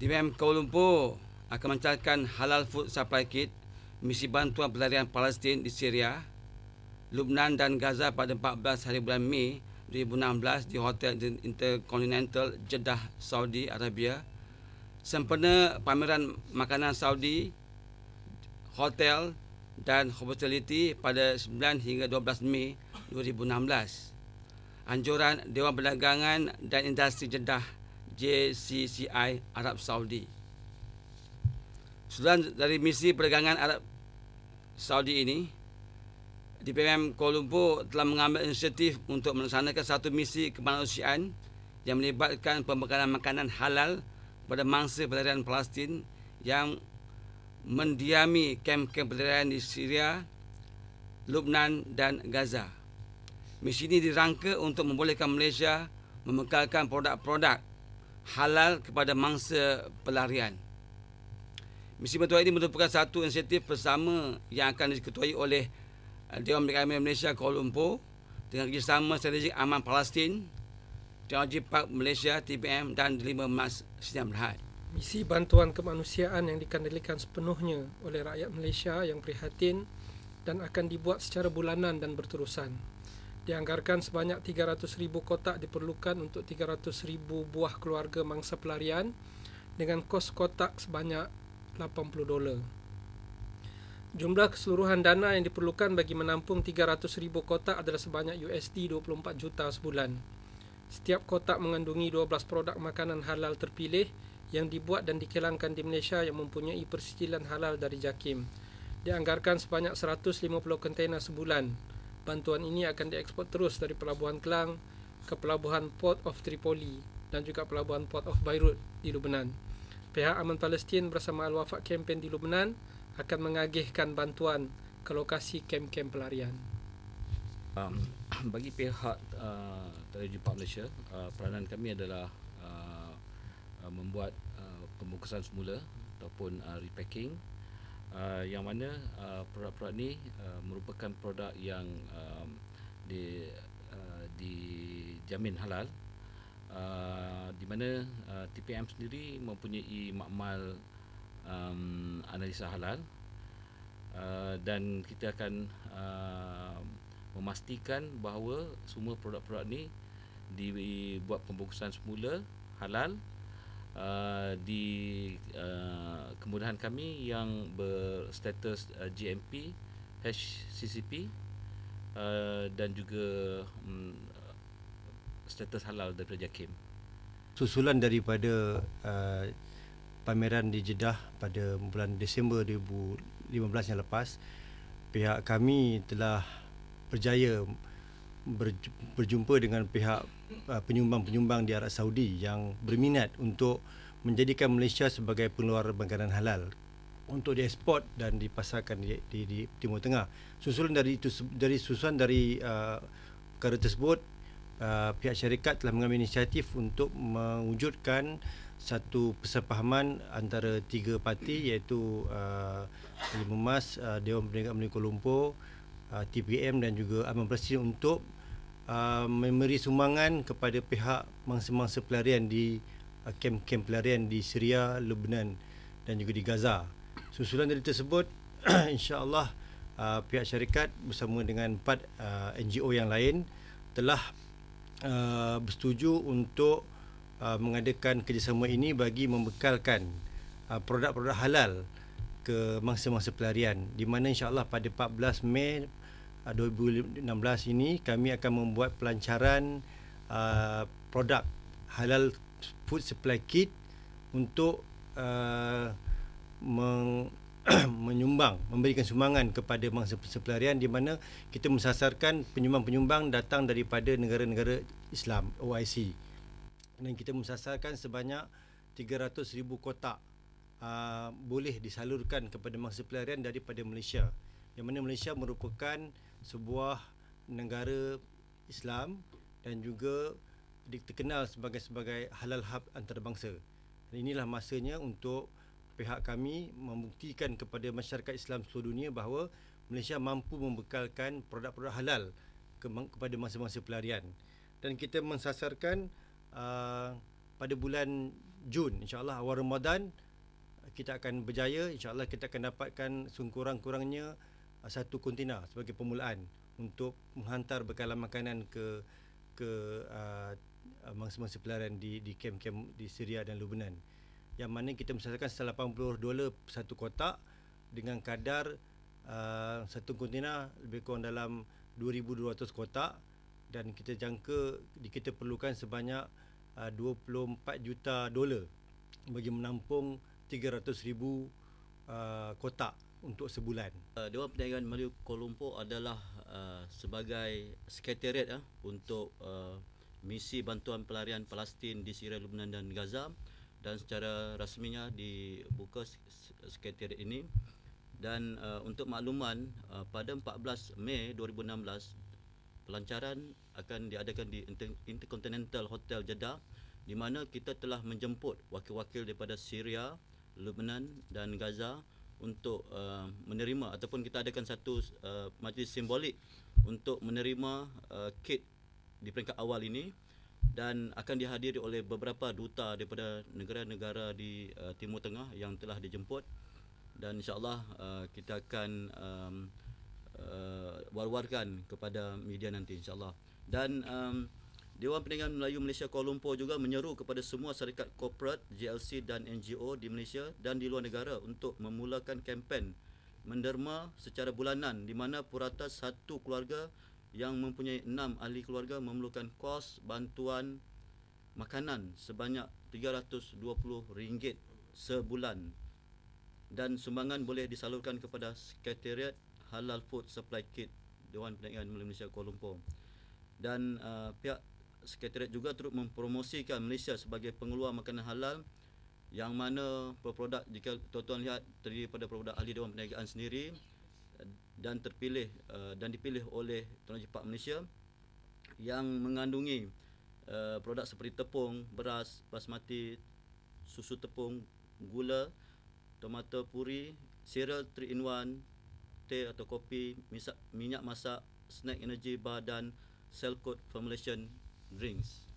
DBM Kuala Lumpur akan mencadangkan halal food supply kit misi bantuan pelarian Palestin di Syria, Lubnan dan Gaza pada 14 hari bulan Mei 2016 di Hotel Intercontinental Jeddah Saudi Arabia sempena pameran makanan Saudi hotel dan hospitality pada 9 hingga 12 Mei 2016. Anjuran Dewan Perdagangan dan Industri Jeddah JCCI Arab Saudi. Sudan dari misi perdagangan Arab Saudi ini DPM Kuala Lumpur telah mengambil inisiatif untuk melaksanakan satu misi kemanusiaan yang melibatkan pembekalan makanan halal pada mangsa pelarian Palestin yang mendiami kem-kem pelarian di Syria, Lubnan dan Gaza. Misi ini dirangka untuk membolehkan Malaysia membekalkan produk-produk halal kepada mangsa pelarian. Misi bantuan ini merupakan satu insentif bersama yang akan diketuai oleh eh, Dewan Perikanan Malaysia Kuala Lumpur dengan kerjasama strategik aman Palestin, Teknologi Park Malaysia TPM dan 5 Mas Sinar Berhad. Misi bantuan kemanusiaan yang dikendalikan sepenuhnya oleh rakyat Malaysia yang prihatin dan akan dibuat secara bulanan dan berterusan. Dianggarkan sebanyak 300 ribu kotak diperlukan untuk 300 ribu buah keluarga mangsa pelarian dengan kos kotak sebanyak 80 dolar. Jumlah keseluruhan dana yang diperlukan bagi menampung 300 ribu kotak adalah sebanyak USD 24 juta sebulan. Setiap kotak mengandungi 12 produk makanan halal terpilih yang dibuat dan dikelangkan di Malaysia yang mempunyai persijilan halal dari JAKIM. Dianggarkan sebanyak 150 kontena sebulan bantuan ini akan diekspor terus dari pelabuhan Kelang ke pelabuhan Port of Tripoli dan juga pelabuhan Port of Beirut di Lubnan. Pihak aman Palestin bersama Al-Wafaq kempen di Lubnan akan mengagihkan bantuan ke lokasi kem-kem pelarian. Um, bagi pihak uh, Teraju Park Malaysia, uh, peranan kami adalah uh, uh, membuat uh, pembukusan semula ataupun uh, repacking uh, yang mana uh, produk-produk uh, ni uh, merupakan produk yang um, di uh, dijamin halal uh, di mana uh, TPM sendiri mempunyai makmal um, analisa halal Uh, dan kita akan uh, memastikan bahawa semua produk-produk ni dibuat pembungkusan semula halal uh, di uh, kemudahan kami yang berstatus uh, GMP, HCCP uh, dan juga um, status halal daripada JAKIM. Susulan daripada uh, pameran di Jeddah pada bulan Disember 2015 yang lepas, pihak kami telah berjaya berjumpa dengan pihak uh, penyumbang-penyumbang di Arab Saudi yang berminat untuk menjadikan Malaysia sebagai pengeluar makanan halal untuk diekspor dan dipasarkan di, di, di Timur Tengah. Susulan dari itu dari susulan dari uh, perkara tersebut uh, pihak syarikat telah mengambil inisiatif untuk mewujudkan satu persepahaman antara tiga parti iaitu uh, Lima Mas, uh, Dewan Perniagaan Malaysia Kuala Lumpur, uh, TPM dan juga Amal Presiden untuk uh, memberi sumbangan kepada pihak mangsa-mangsa pelarian di kem-kem eh, pelarian di Syria, Lebanon dan juga di Gaza. Susulan dari tersebut insya-Allah uh, pihak syarikat bersama dengan empat uh, eh, NGO yang lain telah uh, bersetuju untuk uh, mengadakan kerjasama ini bagi membekalkan uh, produk-produk halal ke mangsa-mangsa pelarian di mana insya-Allah pada 14 Mei uh, 2016 ini kami akan membuat pelancaran uh, produk halal food supply kit untuk uh, menyumbang, memberikan sumbangan kepada mangsa pelarian di mana kita mensasarkan penyumbang-penyumbang datang daripada negara-negara Islam, OIC. Dan kita mensasarkan sebanyak 300 ribu kotak uh, boleh disalurkan kepada mangsa pelarian daripada Malaysia. Yang mana Malaysia merupakan sebuah negara Islam dan juga dikenal sebagai sebagai halal hub antarabangsa. Dan inilah masanya untuk pihak kami membuktikan kepada masyarakat Islam seluruh dunia bahawa Malaysia mampu membekalkan produk-produk halal ke, kepada mangsa-mangsa pelarian. Dan kita mensasarkan uh, pada bulan Jun, insyaAllah awal Ramadan, kita akan berjaya, insyaAllah kita akan dapatkan sekurang-kurangnya uh, satu kontena sebagai permulaan untuk menghantar bekalan makanan ke ke uh, uh, mangsa-mangsa pelarian di di kem-kem di Syria dan Lebanon. Yang mana kita setelah 80 dolar satu kotak dengan kadar uh, satu kontena lebih kurang dalam 2200 kotak dan kita jangka kita perlukan sebanyak uh, 24 juta dolar bagi menampung 300 ribu uh, kotak untuk sebulan. Uh, Dewan Perniagaan Melayu Kuala Lumpur adalah uh, sebagai sekretariat uh, untuk uh, misi bantuan pelarian Palestin di Syria, Lebanon dan Gaza dan secara rasminya dibuka sekretariat ini dan uh, untuk makluman uh, pada 14 Mei 2016 pelancaran akan diadakan di Inter- Intercontinental Hotel Jeddah di mana kita telah menjemput wakil-wakil daripada Syria, Lebanon dan Gaza untuk uh, menerima ataupun kita adakan satu uh, majlis simbolik untuk menerima uh, kit di peringkat awal ini dan akan dihadiri oleh beberapa duta daripada negara-negara di uh, Timur Tengah yang telah dijemput dan insyaallah uh, kita akan um, uh, war-warkan kepada media nanti insyaallah dan um, Dewan Peningkatan Melayu Malaysia Kuala Lumpur juga menyeru kepada semua syarikat korporat, JLC dan NGO di Malaysia dan di luar negara untuk memulakan kempen menderma secara bulanan di mana purata satu keluarga yang mempunyai enam ahli keluarga memerlukan kos bantuan makanan sebanyak RM320 sebulan dan sumbangan boleh disalurkan kepada Sekretariat Halal Food Supply Kit Dewan Perniagaan Malaysia Kuala Lumpur dan uh, pihak Sekretariat juga terus mempromosikan Malaysia sebagai pengeluar makanan halal yang mana produk jika tuan-tuan lihat terdiri pada produk ahli Dewan Perniagaan sendiri dan terpilih uh, dan dipilih oleh Tuan Pak Malaysia yang mengandungi uh, produk seperti tepung, beras, basmati, susu tepung, gula, tomato puri, cereal 3 in 1, teh atau kopi, minyak masak, snack energy bar dan Selcode formulation drinks.